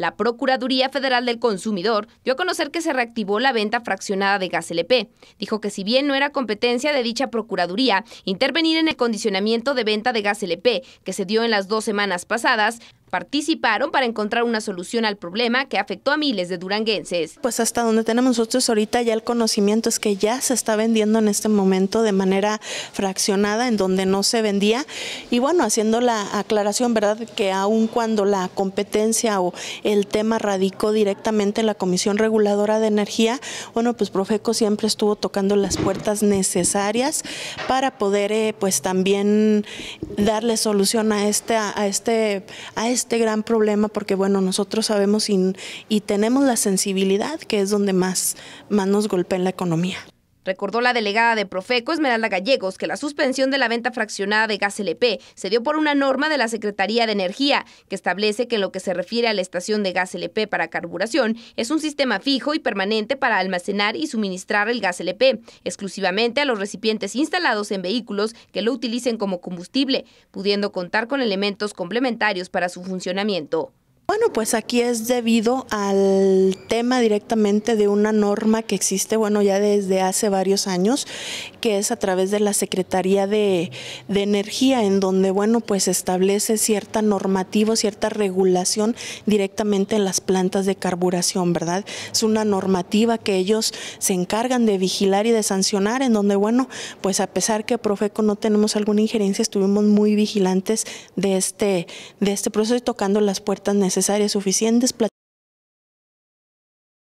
La Procuraduría Federal del Consumidor dio a conocer que se reactivó la venta fraccionada de gas LP. Dijo que si bien no era competencia de dicha Procuraduría intervenir en el condicionamiento de venta de gas LP que se dio en las dos semanas pasadas, participaron para encontrar una solución al problema que afectó a miles de duranguenses. Pues hasta donde tenemos nosotros ahorita ya el conocimiento es que ya se está vendiendo en este momento de manera fraccionada en donde no se vendía y bueno, haciendo la aclaración, ¿verdad? Que aun cuando la competencia o el tema radicó directamente en la Comisión Reguladora de Energía, bueno, pues Profeco siempre estuvo tocando las puertas necesarias para poder eh, pues también darle solución a este a este a este este gran problema porque, bueno, nosotros sabemos y, tenemos la sensibilidad que es donde más, más nos golpea en la economía. Recordó la delegada de Profeco, Esmeralda Gallegos, que la suspensión de la venta fraccionada de gas LP se dio por una norma de la Secretaría de Energía que establece que en lo que se refiere a la estación de gas LP para carburación es un sistema fijo y permanente para almacenar y suministrar el gas LP, exclusivamente a los recipientes instalados en vehículos que lo utilicen como combustible, pudiendo contar con elementos complementarios para su funcionamiento. Bueno, pues aquí es debido al tema directamente de una norma que existe, bueno, ya desde hace varios años, que es a través de la Secretaría de, Energía, en donde, bueno, pues establece cierta normativa, cierta regulación directamente en las plantas de carburación, ¿verdad? Es una normativa que ellos se encargan de vigilar y de sancionar, en donde, bueno, pues a pesar que Profeco no tenemos alguna injerencia, estuvimos muy vigilantes de este, de este proceso y tocando las puertas necesarias necesarias, suficientes